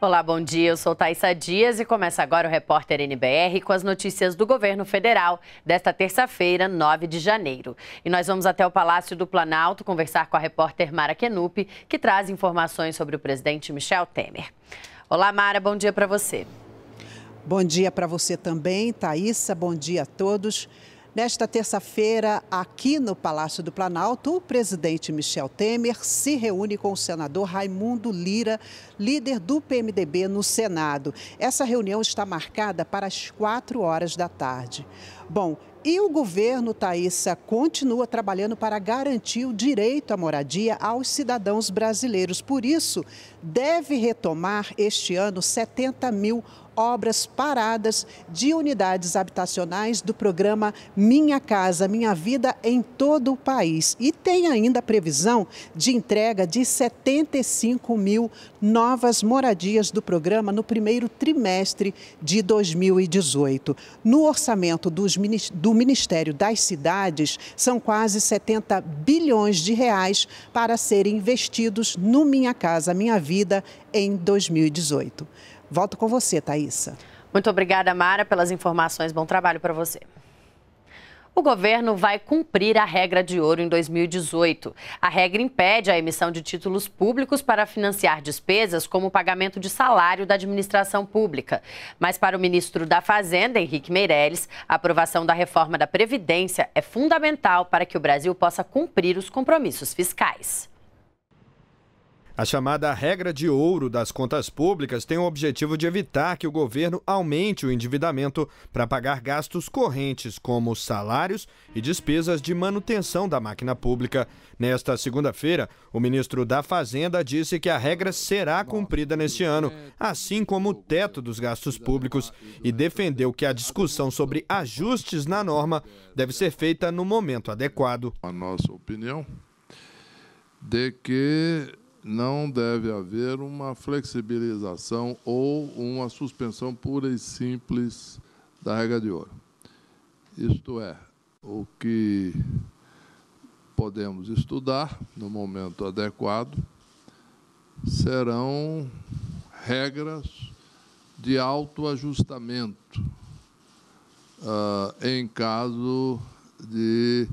Olá, bom dia. Eu sou Thaisa Dias e começa agora o repórter NBR com as notícias do governo federal desta terça-feira, 9 de janeiro. E nós vamos até o Palácio do Planalto conversar com a repórter Mara Kenup, que traz informações sobre o presidente Michel Temer. Olá, Mara, bom dia para você. Bom dia para você também, Thaisa. Bom dia a todos. Nesta terça-feira, aqui no Palácio do Planalto, o presidente Michel Temer se reúne com o senador Raimundo Lira, líder do PMDB no Senado. Essa reunião está marcada para as quatro horas da tarde. Bom, e o governo, Thaisa, continua trabalhando para garantir o direito à moradia aos cidadãos brasileiros. Por isso, deve retomar este ano 70 mil obras paradas de unidades habitacionais do programa Minha Casa Minha Vida em todo o país. E tem ainda a previsão de entrega de 75 mil novas moradias do programa no primeiro trimestre de 2018. No orçamento dos, do Ministério das Cidades, são quase 70 bilhões de reais para serem investidos no Minha Casa Minha Vida em 2018. Volto com você, Thaisa. Muito obrigada, Mara, pelas informações. Bom trabalho para você. O governo vai cumprir a regra de ouro em 2018. A regra impede a emissão de títulos públicos para financiar despesas como o pagamento de salário da administração pública. Mas para o ministro da Fazenda, Henrique Meirelles, a aprovação da reforma da Previdência é fundamental para que o Brasil possa cumprir os compromissos fiscais. A chamada regra de ouro das contas públicas tem o objetivo de evitar que o governo aumente o endividamento para pagar gastos correntes, como salários e despesas de manutenção da máquina pública. Nesta segunda-feira, o ministro da Fazenda disse que a regra será cumprida neste ano, assim como o teto dos gastos públicos, e defendeu que a discussão sobre ajustes na norma deve ser feita no momento adequado. A nossa opinião de que não deve haver uma flexibilização ou uma suspensão pura e simples da regra de ouro. Isto é, o que podemos estudar no momento adequado serão regras de autoajustamento uh, em caso de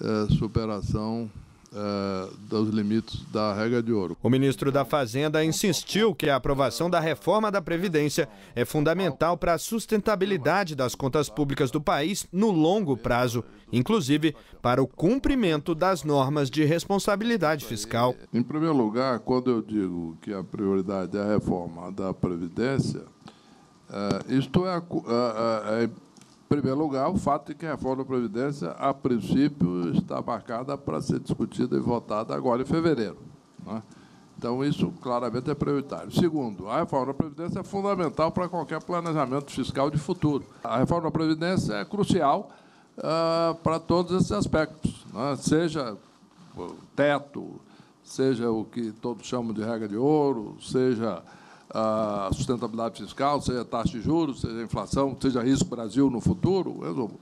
uh, superação é, dos limites da regra de ouro. O ministro da Fazenda insistiu que a aprovação da reforma da Previdência é fundamental para a sustentabilidade das contas públicas do país no longo prazo, inclusive para o cumprimento das normas de responsabilidade fiscal. Em primeiro lugar, quando eu digo que a prioridade é a reforma da Previdência, é, isto é, é, é, é em primeiro lugar, o fato de que a reforma da Previdência, a princípio, está marcada para ser discutida e votada agora em fevereiro. Né? Então, isso claramente é prioritário. Segundo, a reforma da Previdência é fundamental para qualquer planejamento fiscal de futuro. A reforma da Previdência é crucial ah, para todos esses aspectos, né? seja o teto, seja o que todos chamam de regra de ouro, seja a sustentabilidade fiscal, seja taxa de juros, seja inflação, seja risco Brasil no futuro, resumo,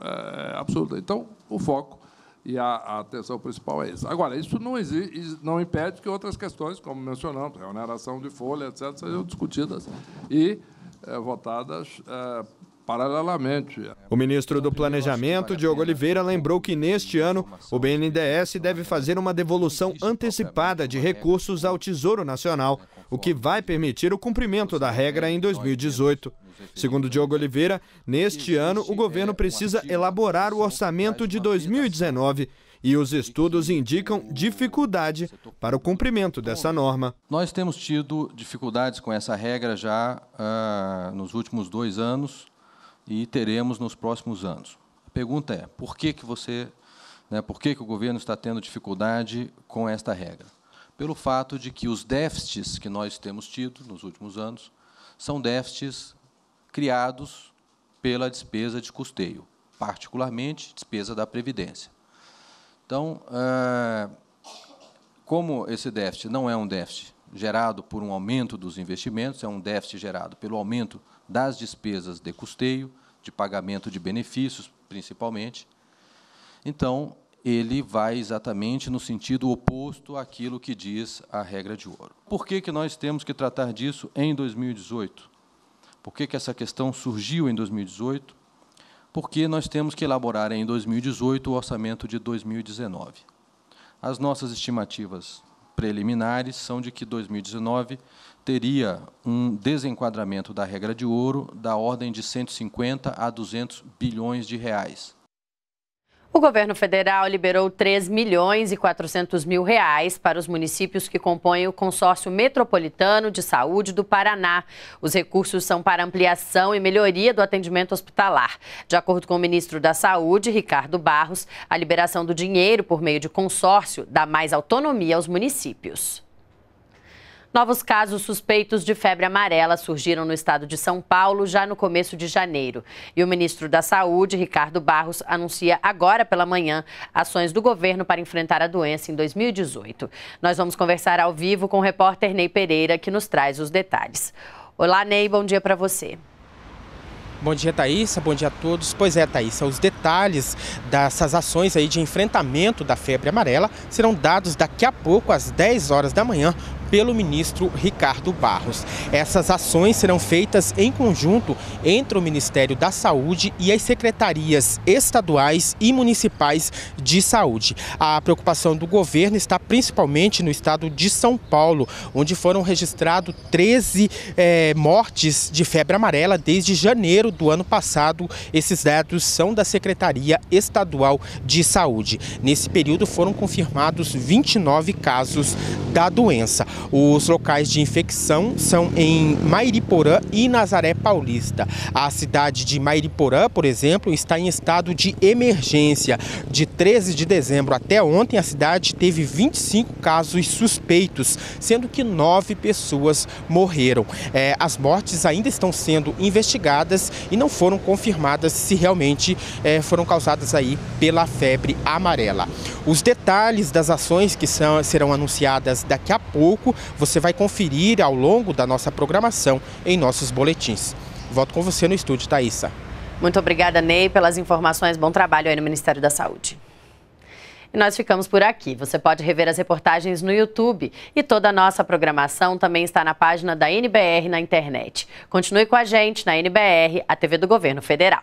é absoluto. Então, o foco e a, a, atenção principal é essa. Agora, isso não, exige, não impede que outras questões, como mencionamos, remuneração de folha, etc., sejam discutidas e é, votadas é, paralelamente. O ministro do Planejamento, Diogo Oliveira, lembrou que neste ano o BNDES deve fazer uma devolução antecipada de recursos ao Tesouro Nacional, o que vai permitir o cumprimento da regra em 2018. Segundo Diogo Oliveira, neste ano o governo precisa elaborar o orçamento de 2019 e os estudos indicam dificuldade para o cumprimento dessa norma. Nós temos tido dificuldades com essa regra já ah, nos últimos dois anos e teremos nos próximos anos. A pergunta é: por que, que você, né, por que, que o governo está tendo dificuldade com esta regra? Pelo fato de que os déficits que nós temos tido nos últimos anos são déficits criados pela despesa de custeio, particularmente despesa da Previdência. Então, eh, como esse déficit não é um déficit gerado por um aumento dos investimentos, é um déficit gerado pelo aumento das despesas de custeio, de pagamento de benefícios, principalmente. Então, ele vai exatamente no sentido oposto àquilo que diz a regra de ouro. Por que, que nós temos que tratar disso em 2018? Por que, que essa questão surgiu em 2018? Porque nós temos que elaborar em 2018 o orçamento de 2019. As nossas estimativas preliminares são de que 2019 teria um desenquadramento da regra de ouro da ordem de 150 a 200 bilhões de reais. O governo federal liberou 3 milhões e 400 mil reais para os municípios que compõem o Consórcio Metropolitano de Saúde do Paraná. Os recursos são para ampliação e melhoria do atendimento hospitalar. De acordo com o ministro da Saúde, Ricardo Barros, a liberação do dinheiro por meio de consórcio dá mais autonomia aos municípios. Novos casos suspeitos de febre amarela surgiram no estado de São Paulo já no começo de janeiro. E o ministro da Saúde, Ricardo Barros, anuncia agora pela manhã ações do governo para enfrentar a doença em 2018. Nós vamos conversar ao vivo com o repórter Ney Pereira, que nos traz os detalhes. Olá, Ney, bom dia para você. Bom dia, Thaís. Bom dia a todos. Pois é, Thaís, os detalhes dessas ações aí de enfrentamento da febre amarela serão dados daqui a pouco, às 10 horas da manhã, pelo ministro Ricardo Barros. Essas ações serão feitas em conjunto entre o Ministério da Saúde e as secretarias estaduais e municipais de saúde. A preocupação do governo está principalmente no estado de São Paulo, onde foram registrados 13 é, eh, mortes de febre amarela desde janeiro do ano passado. Esses dados são da Secretaria Estadual de Saúde. Nesse período foram confirmados 29 casos da doença. Os locais de infecção são em Mairiporã e Nazaré Paulista. A cidade de Mairiporã, por exemplo, está em estado de emergência. De 13 de dezembro até ontem, a cidade teve 25 casos suspeitos, sendo que nove pessoas morreram. É, as mortes ainda estão sendo investigadas e não foram confirmadas se realmente é, foram causadas aí pela febre amarela. Os detalhes das ações que são, serão anunciadas daqui a pouco você vai conferir ao longo da nossa programação em nossos boletins. Volto com você no estúdio, Thaisa. Muito obrigada, Ney, pelas informações. Bom trabalho aí no Ministério da Saúde. E nós ficamos por aqui. Você pode rever as reportagens no YouTube e toda a nossa programação também está na página da NBR na internet. Continue com a gente na NBR, a TV do Governo Federal.